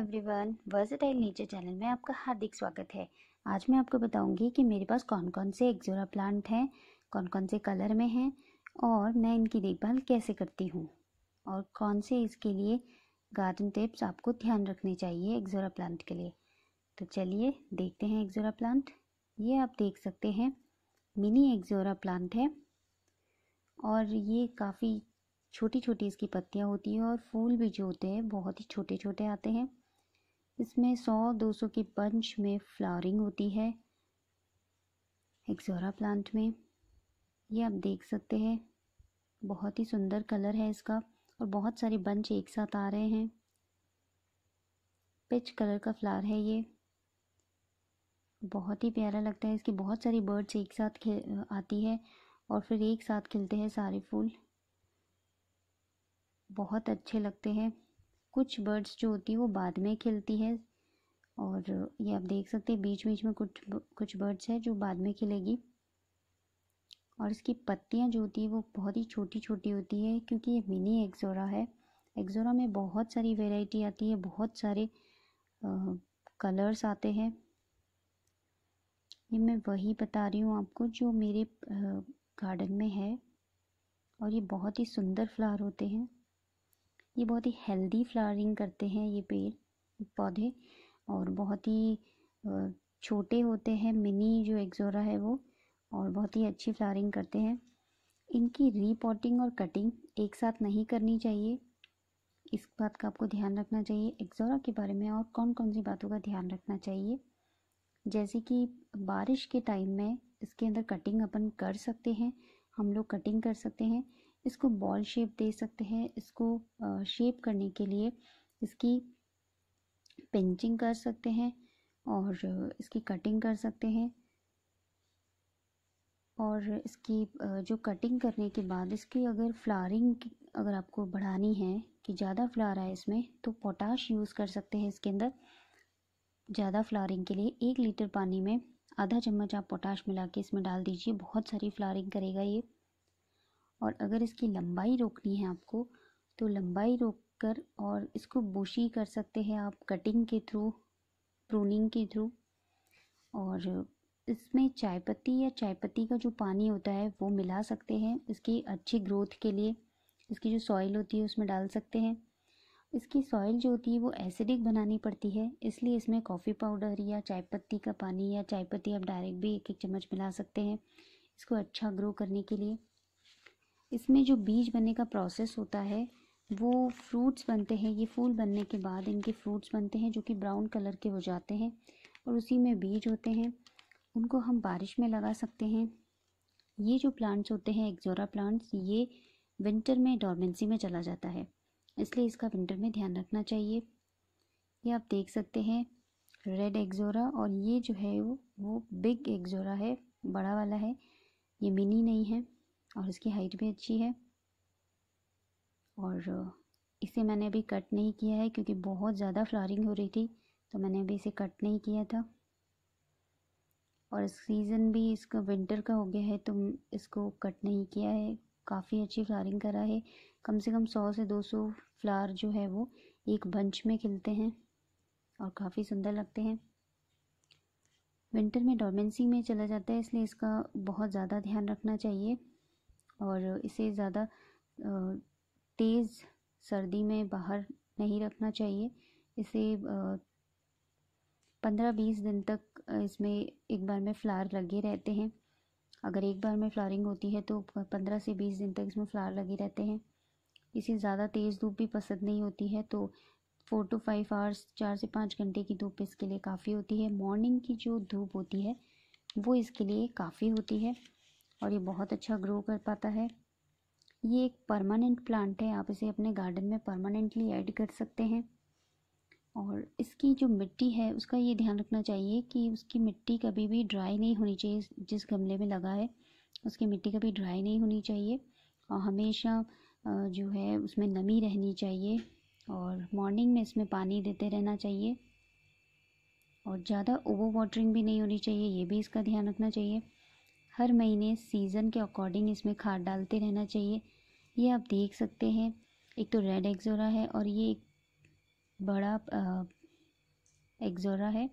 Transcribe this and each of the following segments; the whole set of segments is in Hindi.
एवरीवन वर्सेटाइल नेचर चैनल में आपका हार्दिक स्वागत है आज मैं आपको बताऊंगी कि मेरे पास कौन कौन से एक्जोरा प्लांट हैं कौन कौन से कलर में हैं और मैं इनकी देखभाल कैसे करती हूँ और कौन से इसके लिए गार्डन टिप्स आपको ध्यान रखने चाहिए एक्जोरा प्लांट के लिए तो चलिए देखते हैं एक्जोरा प्लांट ये आप देख सकते हैं मिनी एक्जोरा प्लांट है और ये काफ़ी छोटी छोटी इसकी पत्तियाँ होती हैं और फूल भी जो होते हैं बहुत ही छोटे छोटे आते हैं इसमें 100-200 की पंच में फ्लावरिंग होती है एक्जोरा प्लांट में ये आप देख सकते हैं बहुत ही सुंदर कलर है इसका और बहुत सारे बंच एक साथ आ रहे हैं पिच कलर का फ्लावर है ये बहुत ही प्यारा लगता है इसकी बहुत सारी बर्ड्स एक साथ आती है और फिर एक साथ खिलते हैं सारे फूल बहुत अच्छे लगते हैं कुछ बर्ड्स जो होती है वो बाद में खिलती है और ये आप देख सकते हैं बीच बीच में कुछ कुछ बर्ड्स है जो बाद में खिलेगी और इसकी पत्तियाँ जो होती है वो बहुत ही छोटी छोटी होती है क्योंकि ये मिनी एक्जोरा है एक्जोरा में बहुत सारी वेराइटी आती है बहुत सारे आ, कलर्स आते हैं ये मैं वही बता रही हूँ आपको जो मेरे गार्डन में है और ये बहुत ही सुंदर फ्लावर होते हैं ये बहुत ही हेल्दी फ्लावरिंग करते हैं ये पेड़ पौधे और बहुत ही छोटे होते हैं मिनी जो एक्जोरा है वो और बहुत ही अच्छी फ्लावरिंग करते हैं इनकी रीपॉटिंग और कटिंग एक साथ नहीं करनी चाहिए इस बात का आपको ध्यान रखना चाहिए एक्जोरा के बारे में और कौन कौन सी बातों का ध्यान रखना चाहिए जैसे कि बारिश के टाइम में इसके अंदर कटिंग अपन कर सकते हैं हम लोग कटिंग कर सकते हैं इसको बॉल शेप दे सकते हैं इसको शेप करने के लिए इसकी पेंचिंग कर सकते हैं और इसकी कटिंग कर सकते हैं और इसकी जो कटिंग करने के बाद इसकी अगर फ्लारिंग अगर आपको बढ़ानी है कि ज़्यादा फ्लार आए इसमें तो पोटाश यूज़ कर सकते हैं इसके अंदर ज़्यादा फ्लारिंग के लिए एक लीटर पानी में आधा चम्मच आप पोटाश मिला के इसमें डाल दीजिए बहुत सारी फ्लारिंग करेगा ये और अगर इसकी लंबाई रोकनी है आपको तो लंबाई रोक कर और इसको बुशी कर सकते हैं आप कटिंग के थ्रू प्रूनिंग के थ्रू और इसमें चाय पत्ती या चाय पत्ती का जो पानी होता है वो मिला सकते हैं इसकी अच्छी ग्रोथ के लिए इसकी जो सॉइल होती है उसमें डाल सकते हैं इसकी सॉइल जो होती है वो एसिडिक बनानी पड़ती है इसलिए इसमें कॉफ़ी पाउडर या चाय पत्ती का पानी या चाय पत्ती आप डायरेक्ट भी एक एक चम्मच मिला सकते हैं इसको अच्छा ग्रो करने के लिए इसमें जो बीज बनने का प्रोसेस होता है वो फ्रूट्स बनते हैं ये फूल बनने के बाद इनके फ्रूट्स बनते हैं जो कि ब्राउन कलर के हो जाते हैं और उसी में बीज होते हैं उनको हम बारिश में लगा सकते हैं ये जो प्लांट्स होते हैं एक्जोरा प्लांट्स ये विंटर में डॉर्मेंसी में चला जाता है इसलिए इसका विंटर में ध्यान रखना चाहिए ये आप देख सकते हैं रेड एक्जोरा और ये जो है वो वो बिग एक्जोरा है बड़ा वाला है ये मिनी नहीं है और इसकी हाइट भी अच्छी है और इसे मैंने अभी कट नहीं किया है क्योंकि बहुत ज़्यादा फ्लारिंग हो रही थी तो मैंने अभी इसे कट नहीं किया था और सीज़न भी इसका विंटर का हो गया है तो इसको कट नहीं किया है काफ़ी अच्छी फ्लारिंग करा है कम से कम सौ से दो सौ फ्लार जो है वो एक बंच में खिलते हैं और काफ़ी सुंदर लगते हैं विंटर में डोमेंसी में चला जाता है इसलिए इसका बहुत ज़्यादा ध्यान रखना चाहिए और इसे ज़्यादा तेज़ सर्दी में बाहर नहीं रखना चाहिए इसे पंद्रह बीस दिन तक इसमें एक बार में फ्लावर लगे रहते हैं अगर एक बार में फ्लावरिंग होती है तो पंद्रह से बीस दिन तक इसमें फ्लावर लगे रहते हैं इसे ज़्यादा तेज़ धूप भी पसंद नहीं होती है तो फोर टू फाइव आवर्स चार से पाँच घंटे की धूप इसके लिए काफ़ी होती है मॉर्निंग की जो धूप होती है वो इसके लिए काफ़ी होती है और ये बहुत अच्छा ग्रो कर पाता है ये एक परमानेंट प्लांट है आप इसे अपने गार्डन में परमानेंटली ऐड कर सकते हैं और इसकी जो मिट्टी है उसका ये ध्यान रखना चाहिए कि उसकी मिट्टी कभी भी ड्राई नहीं होनी चाहिए जिस गमले में लगा है उसकी मिट्टी कभी ड्राई नहीं होनी चाहिए और हमेशा जो है उसमें नमी रहनी चाहिए और मॉर्निंग में इसमें पानी देते रहना चाहिए और ज़्यादा ओवर वाटरिंग भी नहीं होनी चाहिए ये भी इसका ध्यान रखना चाहिए हर महीने सीज़न के अकॉर्डिंग इसमें खाद डालते रहना चाहिए ये आप देख सकते हैं एक तो रेड एक्जोरा है और ये एक बड़ा एक्जोरा है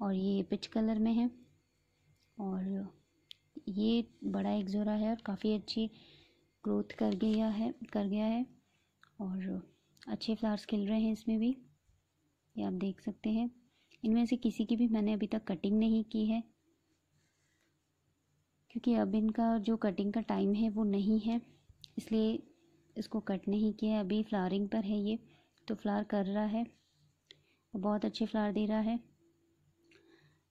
और ये पिच कलर में है और ये बड़ा एक्जोरा है और काफ़ी अच्छी ग्रोथ कर गया है कर गया है और अच्छे फ्लावर्स खिल रहे हैं इसमें भी ये आप देख सकते हैं इनमें से किसी की भी मैंने अभी तक कटिंग नहीं की है क्योंकि अब इनका जो कटिंग का टाइम है वो नहीं है इसलिए इसको कट नहीं किया है अभी फ्लावरिंग पर है ये तो फ्लावर कर रहा है बहुत अच्छे फ्लावर दे रहा है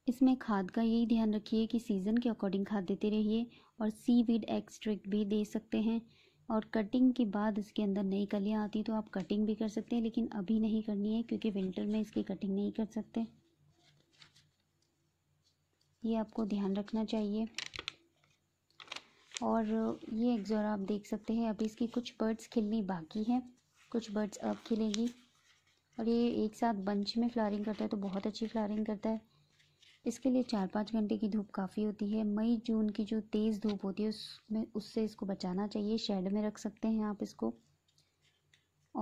इसमें खाद का यही ध्यान रखिए कि सीज़न के अकॉर्डिंग खाद देते रहिए और सी वीड एक्सट्रिक्ट भी दे सकते हैं और कटिंग के बाद इसके अंदर नई कलियाँ आती तो आप कटिंग भी कर सकते हैं लेकिन अभी नहीं करनी है क्योंकि विंटर में इसकी कटिंग नहीं कर सकते ये आपको ध्यान रखना चाहिए और ये एक्जोरा आप देख सकते हैं अभी इसकी कुछ बर्ड्स खिलनी बाकी हैं कुछ बर्ड्स अब खिलेंगी और ये एक साथ बंच में फ्लारिंग करता है तो बहुत अच्छी फ्लारिंग करता है इसके लिए चार पाँच घंटे की धूप काफ़ी होती है मई जून की जो तेज़ धूप होती है उसमें उससे इसको बचाना चाहिए शेड में रख सकते हैं आप इसको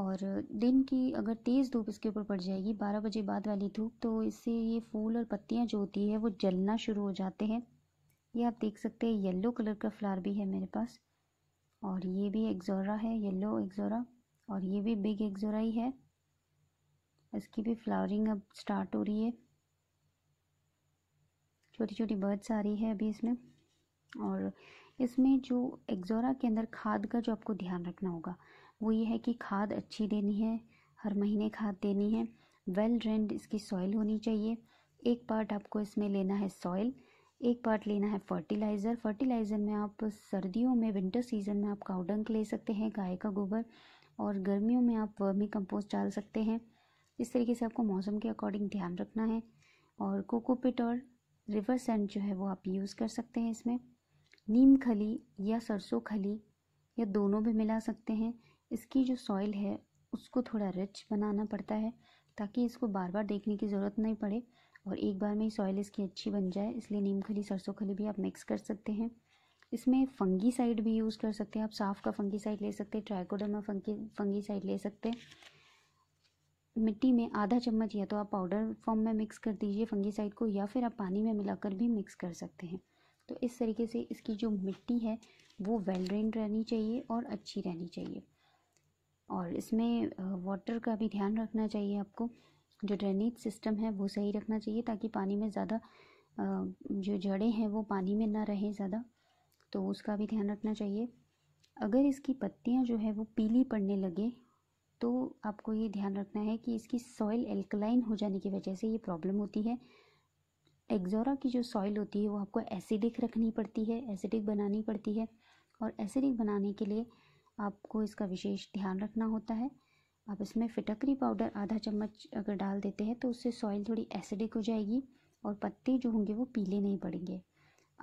और दिन की अगर तेज़ धूप इसके ऊपर पड़ जाएगी बारह बजे बाद वाली धूप तो इससे ये फूल और पत्तियाँ जो होती है वो जलना शुरू हो जाते हैं ये आप देख सकते हैं येलो कलर का फ्लावर भी है मेरे पास और ये भी एक्जोरा है येलो एक्जोरा और ये भी बिग एक्जोरा ही है इसकी भी फ्लावरिंग अब स्टार्ट हो रही है छोटी छोटी बर्ड्स आ रही है अभी इसमें और इसमें जो एक्जोरा के अंदर खाद का जो आपको ध्यान रखना होगा वो ये है कि खाद अच्छी देनी है हर महीने खाद देनी है वेल ड्रेंड इसकी सॉइल होनी चाहिए एक पार्ट आपको इसमें लेना है सॉइल एक पार्ट लेना है फर्टिलाइज़र फर्टिलाइज़र में आप सर्दियों में विंटर सीजन में आप काउडंक ले सकते हैं गाय का गोबर और गर्मियों में आप वर्मी कंपोस्ट डाल सकते हैं इस तरीके से आपको मौसम के अकॉर्डिंग ध्यान रखना है और कोकोपिट और रिवर सेंट जो है वो आप यूज़ कर सकते हैं इसमें नीम खली या सरसों खली या दोनों भी मिला सकते हैं इसकी जो सॉइल है उसको थोड़ा रिच बनाना पड़ता है ताकि इसको बार बार देखने की ज़रूरत नहीं पड़े और एक बार में ही सॉइल इसकी अच्छी बन जाए इसलिए नीम खली सरसों खली भी आप मिक्स कर सकते हैं इसमें फंगी साइड भी यूज़ कर सकते हैं आप साफ का फंगी साइड ले सकते हैं ट्राइकोडर्मा फंगी फंगी साइड ले सकते हैं मिट्टी में आधा चम्मच या तो आप पाउडर फॉर्म में मिक्स कर दीजिए फंगी साइड को या फिर आप पानी में मिलाकर भी मिक्स कर सकते हैं तो इस तरीके से इसकी जो मिट्टी है वो वेल ड्रेन रहनी चाहिए और अच्छी रहनी चाहिए और इसमें वाटर का भी ध्यान रखना चाहिए आपको जो ड्रेनेज सिस्टम है वो सही रखना चाहिए ताकि पानी में ज़्यादा जो जड़ें हैं वो पानी में ना रहें ज़्यादा तो उसका भी ध्यान रखना चाहिए अगर इसकी पत्तियाँ जो है वो पीली पड़ने लगे तो आपको ये ध्यान रखना है कि इसकी सॉइल एल्कलाइन हो जाने की वजह से ये प्रॉब्लम होती है एग्जोरा की जो सॉइल होती है वो आपको एसिडिक रखनी पड़ती है एसिडिक बनानी पड़ती है और एसिडिक बनाने के लिए आपको इसका विशेष ध्यान रखना होता है अब इसमें फिटकरी पाउडर आधा चम्मच अगर डाल देते हैं तो उससे सॉइल थोड़ी एसिडिक हो जाएगी और पत्ते जो होंगे वो पीले नहीं पड़ेंगे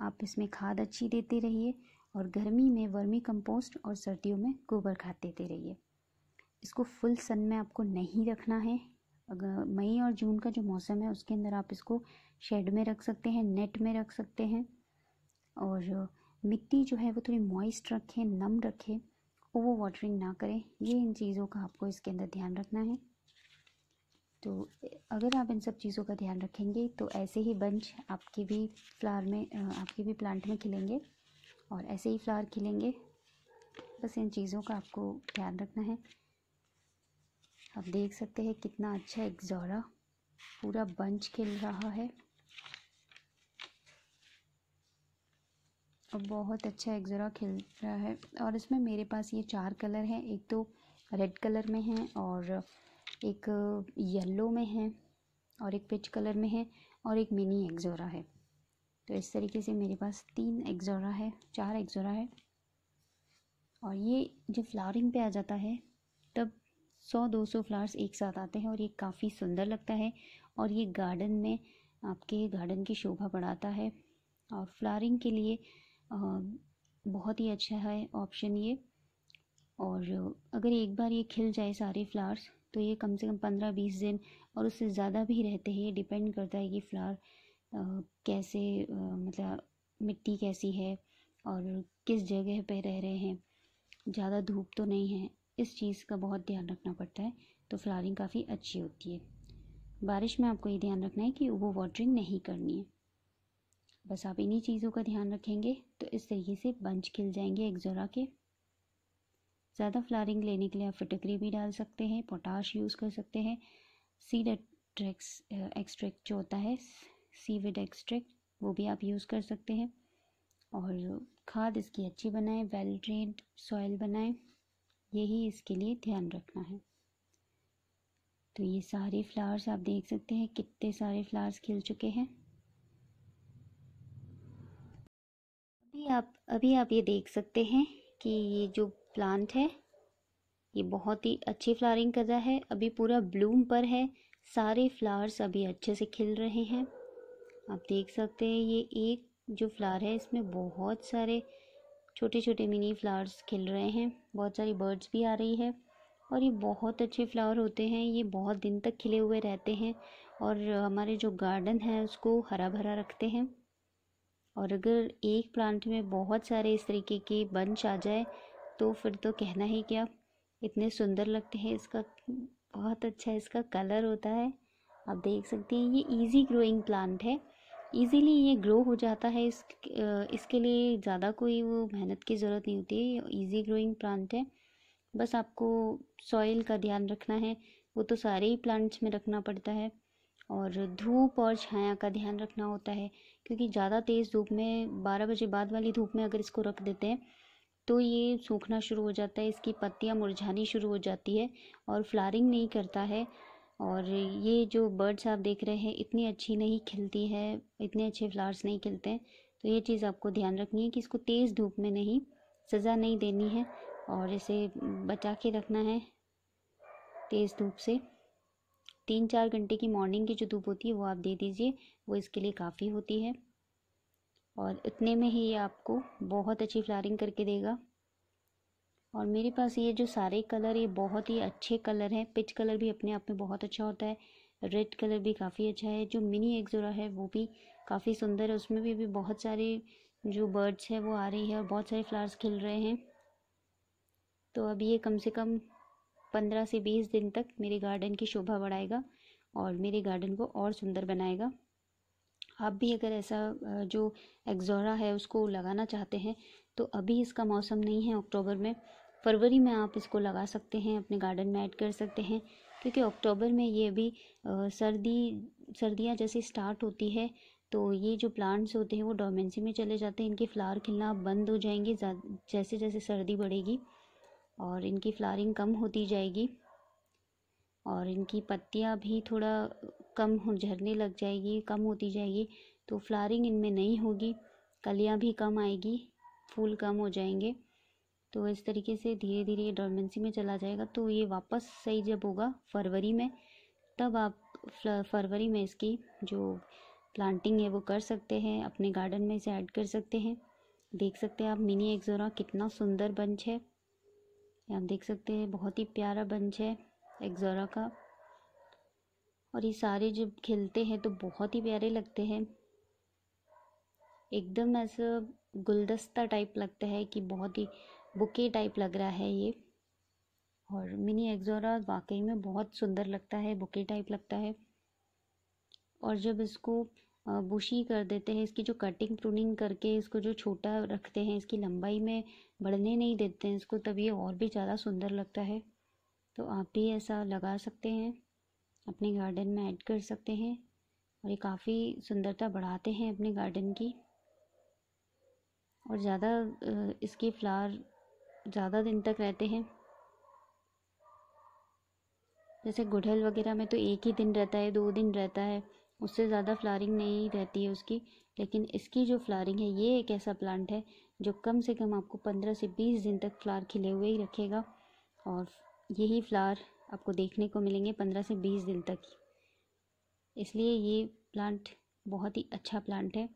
आप इसमें खाद अच्छी देते रहिए और गर्मी में वर्मी कंपोस्ट और सर्दियों में गोबर खाद देते रहिए इसको फुल सन में आपको नहीं रखना है अगर मई और जून का जो मौसम है उसके अंदर आप इसको शेड में रख सकते हैं नेट में रख सकते हैं और मिट्टी जो है वो थोड़ी मॉइस्ट रखें नम रखें ओवर वाटरिंग ना करें ये इन चीज़ों का आपको इसके अंदर ध्यान रखना है तो अगर आप इन सब चीज़ों का ध्यान रखेंगे तो ऐसे ही बंच आपके भी फ्लावर में आपके भी प्लांट में खिलेंगे और ऐसे ही फ्लावर खिलेंगे बस इन चीज़ों का आपको ध्यान रखना है आप देख सकते हैं कितना अच्छा एक्जोरा पूरा बंच खिल रहा है बहुत अच्छा एग्जोरा खिल रहा है और इसमें मेरे पास ये चार कलर हैं एक तो रेड कलर में है और एक येलो में है और एक पिच कलर में है और एक मिनी एग्जोरा है तो इस तरीके से मेरे पास तीन एग्जोरा है चार एग्जोरा है और ये जब फ्लावरिंग पे आ जाता है तब सौ दो सौ फ्लावर्स एक साथ आते हैं और ये काफ़ी सुंदर लगता है और ये गार्डन में आपके गार्डन की शोभा बढ़ाता है और फ्लावरिंग के लिए बहुत ही अच्छा है ऑप्शन ये और अगर एक बार ये खिल जाए सारे फ्लावर्स तो ये कम से कम पंद्रह बीस दिन और उससे ज़्यादा भी रहते हैं ये डिपेंड करता है कि फ्लावर कैसे मतलब मिट्टी कैसी है और किस जगह पे रह रहे हैं ज़्यादा धूप तो नहीं है इस चीज़ का बहुत ध्यान रखना पड़ता है तो फ्लावरिंग काफ़ी अच्छी होती है बारिश में आपको ये ध्यान रखना है कि वो वाटरिंग नहीं करनी है बस आप इन्हीं चीज़ों का ध्यान रखेंगे तो इस तरीके से बंच खिल जाएंगे एक्जोरा के ज़्यादा फ्लारिंग लेने के लिए आप फिटकरी भी डाल सकते हैं पोटाश यूज़ कर सकते हैं सीड एट्रैक्स एक्सट्रैक्ट जो होता है सीविड एक्सट्रैक्ट वो भी आप यूज़ कर सकते हैं और खाद इसकी अच्छी बनाएं वेल ड्रेन्ड सॉइल बनाएं यही इसके लिए ध्यान रखना है तो ये सारे फ्लावर्स आप देख सकते हैं कितने सारे फ्लावर्स खिल चुके हैं अभी आप अभी आप ये देख सकते हैं कि ये जो प्लांट है ये बहुत ही अच्छी फ्लावरिंग कर रहा है अभी पूरा ब्लूम पर है सारे फ्लावर्स अभी अच्छे से खिल रहे हैं आप देख सकते हैं ये एक जो फ्लावर है इसमें बहुत सारे छोटे छोटे मिनी फ्लावर्स खिल रहे हैं बहुत सारी बर्ड्स भी आ रही है और ये बहुत अच्छे फ्लावर होते हैं ये बहुत दिन तक खिले हुए रहते हैं और हमारे जो गार्डन है उसको हरा भरा रखते हैं और अगर एक प्लांट में बहुत सारे इस तरीके के बंच आ जाए तो फिर तो कहना ही क्या इतने सुंदर लगते हैं इसका बहुत अच्छा इसका कलर होता है आप देख सकते हैं ये इजी ग्रोइंग प्लांट है इजीली ये ग्रो हो जाता है इस इसके लिए ज़्यादा कोई वो मेहनत की ज़रूरत नहीं होती है ईजी ग्रोइंग प्लांट है बस आपको सॉइल का ध्यान रखना है वो तो सारे ही प्लांट्स में रखना पड़ता है और धूप और छाया का ध्यान रखना होता है क्योंकि ज़्यादा तेज़ धूप में बारह बजे बाद वाली धूप में अगर इसको रख देते हैं तो ये सूखना शुरू हो जाता है इसकी पत्तियाँ मुरझानी शुरू हो जाती है और फ्लारिंग नहीं करता है और ये जो बर्ड्स आप देख रहे हैं इतनी अच्छी नहीं खिलती है इतने अच्छे फ्लावर्स नहीं खिलते हैं तो ये चीज़ आपको ध्यान रखनी है कि इसको तेज़ धूप में नहीं सज़ा नहीं देनी है और इसे बचा के रखना है तेज़ धूप से तीन चार घंटे की मॉर्निंग की जो धूप होती है वो आप दे दीजिए वो इसके लिए काफ़ी होती है और इतने में ही ये आपको बहुत अच्छी फ्लारिंग करके देगा और मेरे पास ये जो सारे कलर ये बहुत ही अच्छे कलर हैं पिच कलर भी अपने आप में बहुत अच्छा होता है रेड कलर भी काफ़ी अच्छा है जो मिनी एग्जोरा है वो भी काफ़ी सुंदर है उसमें भी, भी बहुत सारे जो बर्ड्स है वो आ रही है और बहुत सारे फ्लावर्स खिल रहे हैं तो अब ये कम से कम पंद्रह से बीस दिन तक मेरे गार्डन की शोभा बढ़ाएगा और मेरे गार्डन को और सुंदर बनाएगा आप भी अगर ऐसा जो एग्जोरा है उसको लगाना चाहते हैं तो अभी इसका मौसम नहीं है अक्टूबर में फरवरी में आप इसको लगा सकते हैं अपने गार्डन में ऐड कर सकते हैं क्योंकि अक्टूबर में ये भी सर्दी सर्दियाँ जैसे स्टार्ट होती है तो ये जो प्लांट्स होते हैं वो डोमेंसी में चले जाते हैं इनके फ्लावर खिलना बंद हो जाएंगे जैसे जैसे सर्दी बढ़ेगी और इनकी फ्लावरिंग कम होती जाएगी और इनकी पत्तियाँ भी थोड़ा कम हो झरने लग जाएगी कम होती जाएगी तो फ्लावरिंग इनमें नहीं होगी कलियाँ भी कम आएगी फूल कम हो जाएंगे तो इस तरीके से धीरे धीरे डोरमेंसी में चला जाएगा तो ये वापस सही जब होगा फरवरी में तब आप फरवरी में इसकी जो प्लांटिंग है वो कर सकते हैं अपने गार्डन में इसे ऐड कर सकते हैं देख सकते हैं आप मिनी एक्जोरा कितना सुंदर बंच है आप देख सकते हैं बहुत ही प्यारा बंच है एक्जोरा का और ये सारे जब खिलते हैं तो बहुत ही प्यारे लगते हैं एकदम ऐसा गुलदस्ता टाइप लगता है कि बहुत ही बुके टाइप लग रहा है ये और मिनी एक्जोरा वाकई में बहुत सुंदर लगता है बुके टाइप लगता है और जब इसको बुशी कर देते हैं इसकी जो कटिंग प्रूनिंग करके इसको जो छोटा रखते हैं इसकी लंबाई में बढ़ने नहीं देते हैं इसको तब ये और भी ज़्यादा सुंदर लगता है तो आप भी ऐसा लगा सकते हैं अपने गार्डन में ऐड कर सकते हैं और ये काफ़ी सुंदरता बढ़ाते हैं अपने गार्डन की और ज़्यादा इसके फ्लावर ज़्यादा दिन तक रहते हैं जैसे गुड़हल वगैरह में तो एक ही दिन रहता है दो दिन रहता है उससे ज़्यादा फ्लारिंग नहीं रहती है उसकी लेकिन इसकी जो फ्लारिंग है ये एक ऐसा प्लांट है जो कम से कम आपको पंद्रह से बीस दिन तक फ्लार खिले हुए ही रखेगा और यही फ्लार आपको देखने को मिलेंगे पंद्रह से बीस दिन तक इसलिए ये प्लांट बहुत ही अच्छा प्लांट है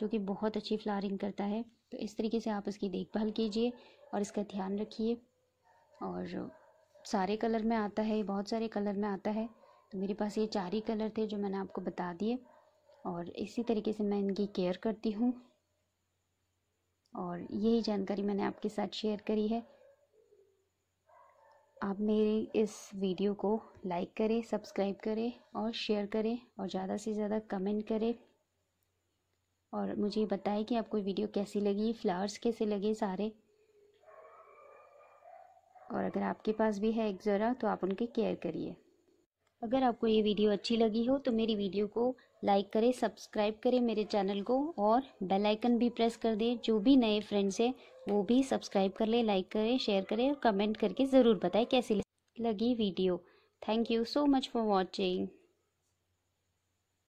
जो कि बहुत अच्छी फ्लारिंग करता है तो इस तरीके से आप इसकी देखभाल कीजिए और इसका ध्यान रखिए और सारे कलर में आता है बहुत सारे कलर में आता है तो मेरे पास ये चार ही कलर थे जो मैंने आपको बता दिए और इसी तरीके से मैं इनकी केयर करती हूँ और यही जानकारी मैंने आपके साथ शेयर करी है आप मेरी इस वीडियो को लाइक करें सब्सक्राइब करें और शेयर करें और ज़्यादा से ज़्यादा कमेंट करें और मुझे बताएं कि आपको वीडियो कैसी लगी फ्लावर्स कैसे लगे सारे और अगर आपके पास भी है एक ज़रा तो आप उनकी केयर करिए अगर आपको ये वीडियो अच्छी लगी हो तो मेरी वीडियो को लाइक करें सब्सक्राइब करें मेरे चैनल को और बेल आइकन भी प्रेस कर दें जो भी नए फ्रेंड्स हैं वो भी सब्सक्राइब कर लें लाइक करें शेयर करें और कमेंट करके ज़रूर बताएं कैसी लगी video thank you so much for watching